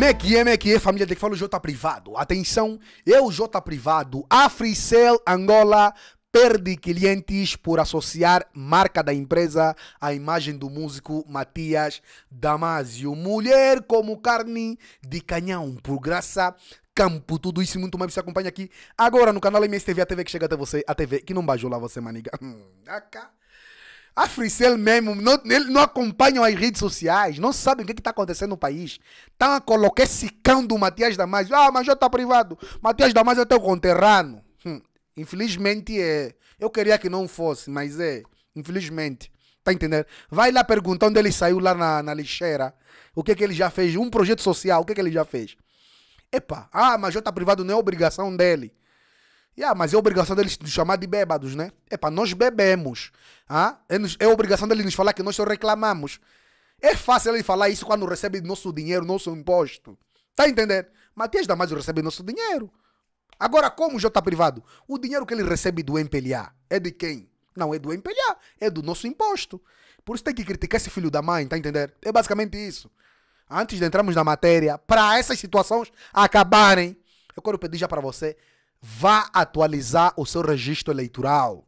Mekie, Mekie, família de que fala o J Privado. Atenção, eu, J Privado, Africel Angola, perde clientes por associar marca da empresa à imagem do músico Matias Damasio. Mulher como carne de canhão, por graça campo, tudo isso muito mais. Você acompanha aqui agora no canal MSTV, a TV que chega até você, a TV que não bajou lá você, maniga. Hum, cá. A Fricel mesmo, não, eles não acompanham as redes sociais, não sabem o que é está acontecendo no país. Estão tá a colocar cão do Matias Damasio. Ah, mas já está privado. Matias Damasio é teu conterrano. Hum, infelizmente é. Eu queria que não fosse, mas é. Infelizmente. Tá entendendo? Vai lá perguntar onde ele saiu lá na, na lixeira. O que é que ele já fez? Um projeto social, o que é que ele já fez? Epa, ah, mas já está privado não é obrigação dele. E, ah, mas é obrigação deles nos chamar de bêbados, né? É para nós bebemos. Ah? É, é obrigação deles nos falar que nós só reclamamos. É fácil ele falar isso quando recebe nosso dinheiro, nosso imposto. Tá entendendo? Matias Damasio recebe nosso dinheiro. Agora, como o Jota privado? O dinheiro que ele recebe do MPLA é de quem? Não é do MPLA, é do nosso imposto. Por isso tem que criticar esse filho da mãe, tá entendendo? É basicamente isso. Antes de entrarmos na matéria, para essas situações acabarem, eu quero pedir já para você vá atualizar o seu registro eleitoral.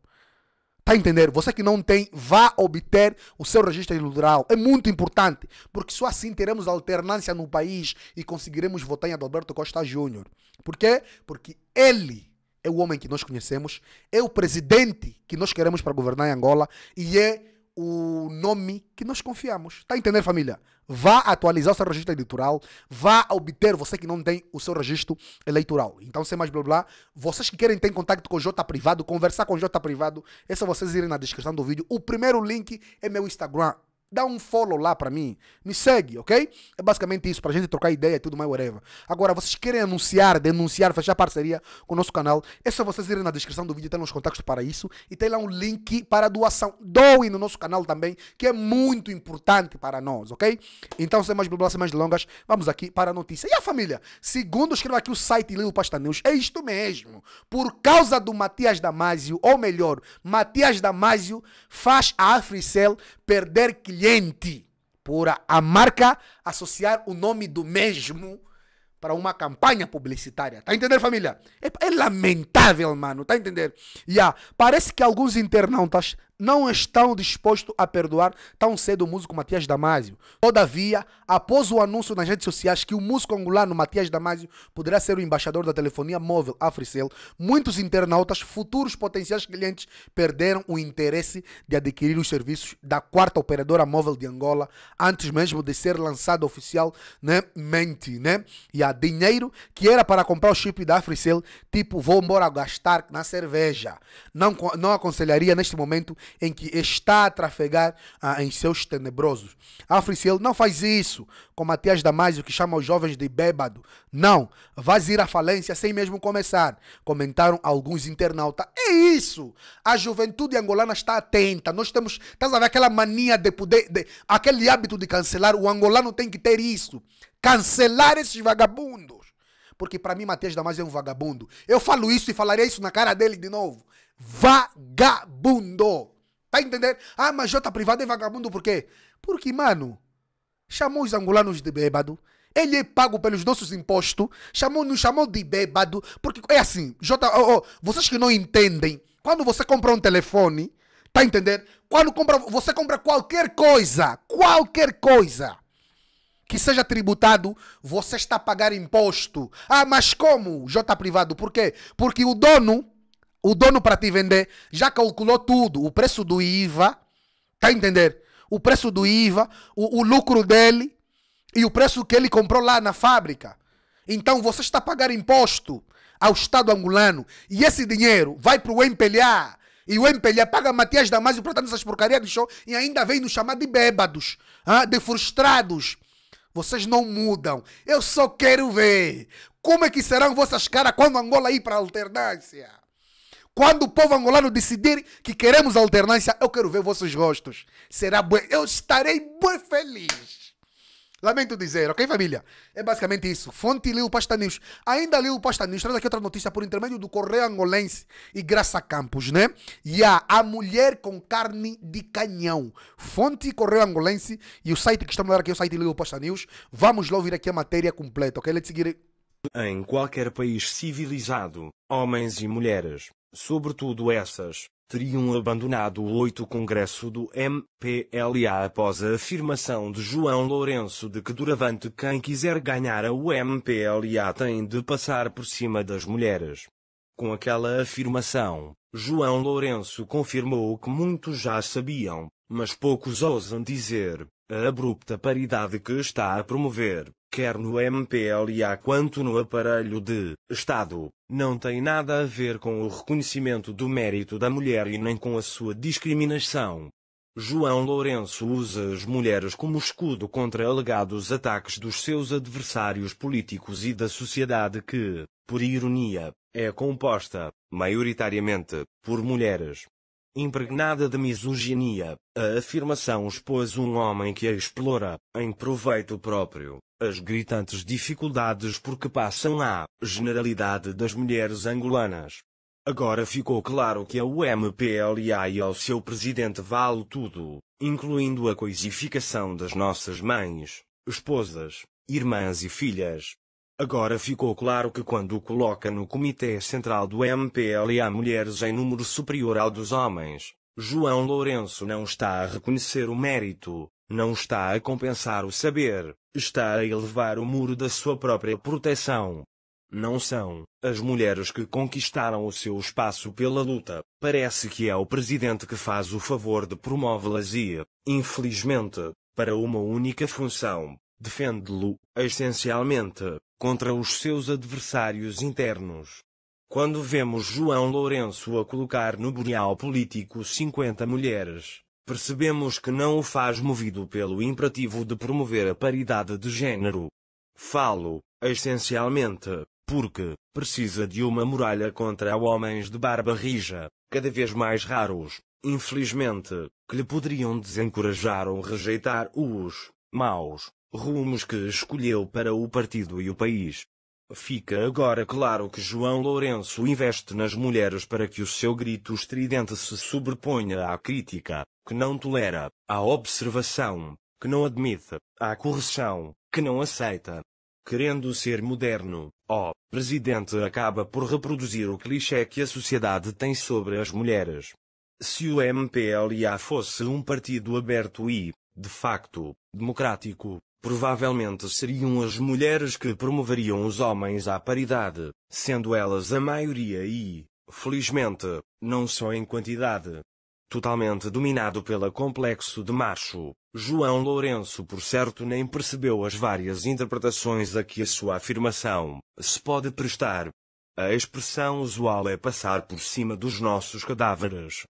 Tá entendendo? Você que não tem, vá obter o seu registro eleitoral. É muito importante, porque só assim teremos alternância no país e conseguiremos votar em Adalberto Costa Júnior. Por quê? Porque ele é o homem que nós conhecemos, é o presidente que nós queremos para governar em Angola e é o nome que nós confiamos. Está a entender, família? Vá atualizar o seu registro eleitoral, vá obter você que não tem o seu registro eleitoral. Então, sem mais blá blá, vocês que querem ter contato com o J privado, conversar com o J privado, é só vocês irem na descrição do vídeo. O primeiro link é meu Instagram, dá um follow lá pra mim. Me segue, ok? É basicamente isso, pra gente trocar ideia e tudo mais, whatever. Agora, vocês querem anunciar, denunciar, fechar parceria com o nosso canal, é só vocês irem na descrição do vídeo, tem tá uns contatos para isso. E tem lá um link para doação. Doem no nosso canal também, que é muito importante para nós, ok? Então, sem mais blá, sem mais longas, vamos aqui para a notícia. E a família? Segundo, escreva aqui o site Lilo Pasta News. É isto mesmo. Por causa do Matias Damasio, ou melhor, Matias Damasio faz a Africel perder clientes cliente por a marca associar o nome do mesmo para uma campanha publicitária. Tá entendendo, família? É, é lamentável, mano. Tá entendendo? Yeah. Parece que alguns internautas não estão dispostos a perdoar tão cedo o músico Matias Damasio. Todavia, após o anúncio nas redes sociais que o músico angolano Matias Damasio poderá ser o embaixador da telefonia móvel Africel, muitos internautas, futuros potenciais clientes, perderam o interesse de adquirir os serviços da quarta operadora móvel de Angola, antes mesmo de ser lançada oficialmente. Né, né? E há dinheiro que era para comprar o chip da Africel, tipo, vou embora gastar na cerveja. Não, não aconselharia neste momento em que está a trafegar ah, em seus tenebrosos. ele, não faz isso, com Matias Damasio, que chama os jovens de bêbado. Não, vais ir à falência sem mesmo começar, comentaram alguns internautas. É isso! A juventude angolana está atenta. Nós temos, estás a ver aquela mania de poder, de, aquele hábito de cancelar. O angolano tem que ter isso. Cancelar esses vagabundos. Porque para mim, Matias Damasio é um vagabundo. Eu falo isso e falarei isso na cara dele de novo. Vagabundo! Tá entendendo? Ah, mas Jota privado é vagabundo por quê? Porque, mano, chamou os angolanos de bêbado. Ele é pago pelos nossos impostos. Chamou, nos chamou de bêbado. Porque é assim, Jota, oh, oh, vocês que não entendem, quando você compra um telefone, tá entendendo? Quando compra, você compra qualquer coisa, qualquer coisa que seja tributado, você está a pagar imposto. Ah, mas como? J privado, por quê? Porque o dono o dono para te vender já calculou tudo. O preço do IVA, tá a entender? O preço do IVA, o, o lucro dele e o preço que ele comprou lá na fábrica. Então você está a pagar imposto ao Estado angolano e esse dinheiro vai para o empelhar. E o MPLA paga Matias Damasio para essas porcarias de show e ainda vem nos chamar de bêbados, de frustrados. Vocês não mudam. Eu só quero ver como é que serão vossas caras quando Angola ir para a alternância. Quando o povo angolano decidir que queremos alternância, eu quero ver vossos rostos. Será bem. Eu estarei bem feliz. Lamento dizer, ok, família? É basicamente isso. Fonte Liu Pasta News. Ainda Liu Pasta News traz aqui outra notícia por intermédio do Correio Angolense e Graça Campos, né? E a, a mulher com carne de canhão. Fonte Correio Angolense e o site que estamos a aqui é o site Liu Pasta News. Vamos lá ouvir aqui a matéria completa, ok? Let's seguir. Em qualquer país civilizado, homens e mulheres, sobretudo essas, teriam abandonado o oito Congresso do MPLA após a afirmação de João Lourenço de que Duravante quem quiser ganhar o MPLA tem de passar por cima das mulheres. Com aquela afirmação, João Lourenço confirmou o que muitos já sabiam, mas poucos ousam dizer, a abrupta paridade que está a promover, quer no MPLA quanto no aparelho de Estado, não tem nada a ver com o reconhecimento do mérito da mulher e nem com a sua discriminação. João Lourenço usa as mulheres como escudo contra alegados ataques dos seus adversários políticos e da sociedade que, por ironia, é composta, maioritariamente, por mulheres. Impregnada de misoginia, a afirmação expôs um homem que a explora, em proveito próprio, as gritantes dificuldades por que passam a generalidade das mulheres angolanas. Agora ficou claro que a UMPLA e ao seu presidente vale tudo, incluindo a coisificação das nossas mães, esposas, irmãs e filhas, Agora ficou claro que quando coloca no Comitê Central do MPL mulheres em número superior ao dos homens, João Lourenço não está a reconhecer o mérito, não está a compensar o saber, está a elevar o muro da sua própria proteção. Não são as mulheres que conquistaram o seu espaço pela luta, parece que é o presidente que faz o favor de promovê-las e, infelizmente, para uma única função, defende-lo, essencialmente, contra os seus adversários internos. Quando vemos João Lourenço a colocar no boreal político 50 mulheres, percebemos que não o faz movido pelo imperativo de promover a paridade de género. Falo, essencialmente, porque precisa de uma muralha contra homens de barba rija, cada vez mais raros, infelizmente, que lhe poderiam desencorajar ou rejeitar os maus rumos que escolheu para o partido e o país. Fica agora claro que João Lourenço investe nas mulheres para que o seu grito estridente se sobreponha à crítica, que não tolera, à observação, que não admite, à correção, que não aceita. Querendo ser moderno, ó oh, presidente acaba por reproduzir o clichê que a sociedade tem sobre as mulheres. Se o MPLA fosse um partido aberto e, de facto, democrático, provavelmente seriam as mulheres que promoveriam os homens à paridade, sendo elas a maioria e, felizmente, não só em quantidade. Totalmente dominado pelo complexo de macho, João Lourenço por certo nem percebeu as várias interpretações a que a sua afirmação se pode prestar. A expressão usual é passar por cima dos nossos cadáveres.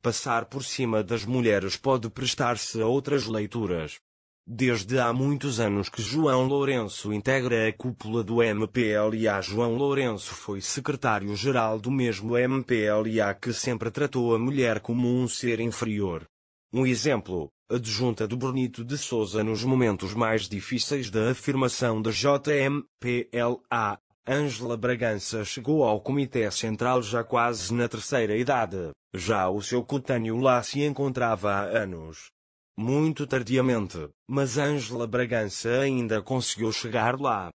Passar por cima das mulheres pode prestar-se a outras leituras, Desde há muitos anos que João Lourenço integra a cúpula do MPLA. João Lourenço foi secretário-geral do mesmo MPLA que sempre tratou a mulher como um ser inferior. Um exemplo, a adjunta do Bonito de Souza nos momentos mais difíceis da afirmação da JMPLA, Ângela Bragança chegou ao Comitê Central já quase na terceira idade, já o seu cutâneo lá se encontrava há anos muito tardiamente, mas Ângela Bragança ainda conseguiu chegar lá.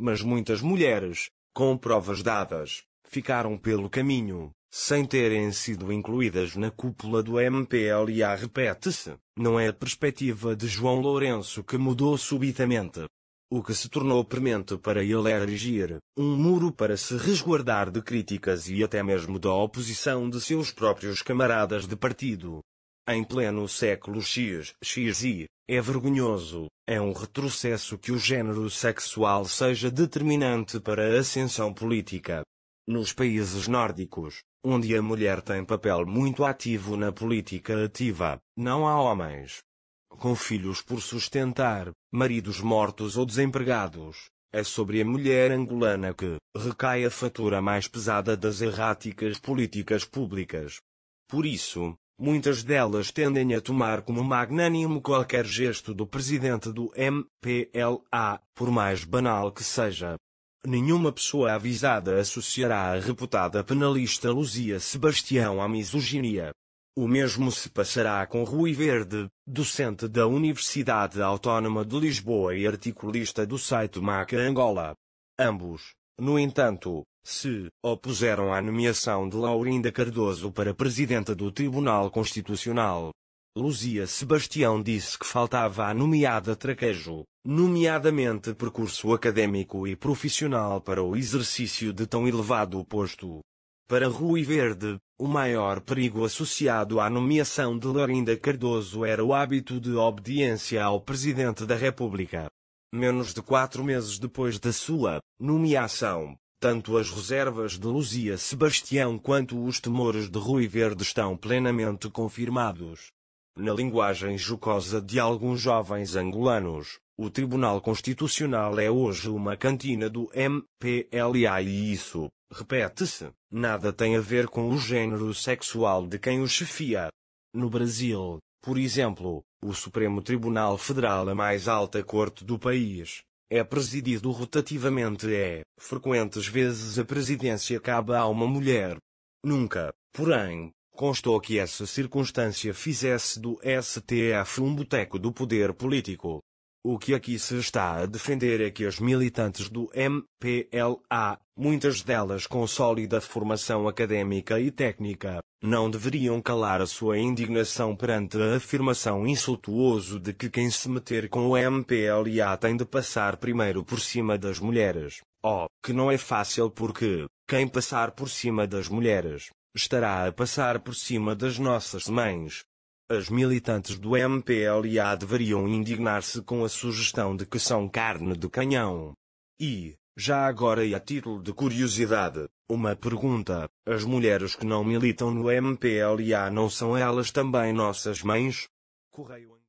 Mas muitas mulheres, com provas dadas, ficaram pelo caminho, sem terem sido incluídas na cúpula do MPLA. Repete-se, não é a perspectiva de João Lourenço que mudou subitamente. O que se tornou premente para ele é erigir um muro para se resguardar de críticas e até mesmo da oposição de seus próprios camaradas de partido em pleno século X, XI, é vergonhoso, é um retrocesso que o género sexual seja determinante para a ascensão política. Nos países nórdicos, onde a mulher tem papel muito ativo na política ativa, não há homens com filhos por sustentar, maridos mortos ou desempregados. É sobre a mulher angolana que recai a fatura mais pesada das erráticas políticas públicas. Por isso, Muitas delas tendem a tomar como magnânimo qualquer gesto do presidente do MPLA, por mais banal que seja. Nenhuma pessoa avisada associará a reputada penalista Luzia Sebastião à misoginia. O mesmo se passará com Rui Verde, docente da Universidade Autónoma de Lisboa e articulista do site Maca Angola. Ambos, no entanto, se opuseram à nomeação de Laurinda Cardoso para presidenta do Tribunal Constitucional. Luzia Sebastião disse que faltava a nomeada traquejo, nomeadamente percurso acadêmico e profissional para o exercício de tão elevado posto. Para Rui Verde, o maior perigo associado à nomeação de Laurinda Cardoso era o hábito de obediência ao Presidente da República. Menos de quatro meses depois da sua nomeação, tanto as reservas de Luzia Sebastião quanto os temores de Rui Verde estão plenamente confirmados. Na linguagem jocosa de alguns jovens angolanos, o Tribunal Constitucional é hoje uma cantina do MPLA e isso, repete-se, nada tem a ver com o gênero sexual de quem o chefia. No Brasil, por exemplo, o Supremo Tribunal Federal, a mais alta corte do país, é presidido rotativamente e, é, frequentes vezes, a presidência cabe a uma mulher. Nunca, porém, constou que essa circunstância fizesse do STF um boteco do poder político. O que aqui se está a defender é que as militantes do MPLA, muitas delas com sólida formação académica e técnica, não deveriam calar a sua indignação perante a afirmação insultuoso de que quem se meter com o MPLA tem de passar primeiro por cima das mulheres. Oh, que não é fácil porque, quem passar por cima das mulheres, estará a passar por cima das nossas mães, as militantes do MPLA deveriam indignar-se com a sugestão de que são carne de canhão. E, já agora e a título de curiosidade, uma pergunta: as mulheres que não militam no MPLA não são elas também nossas mães? Correio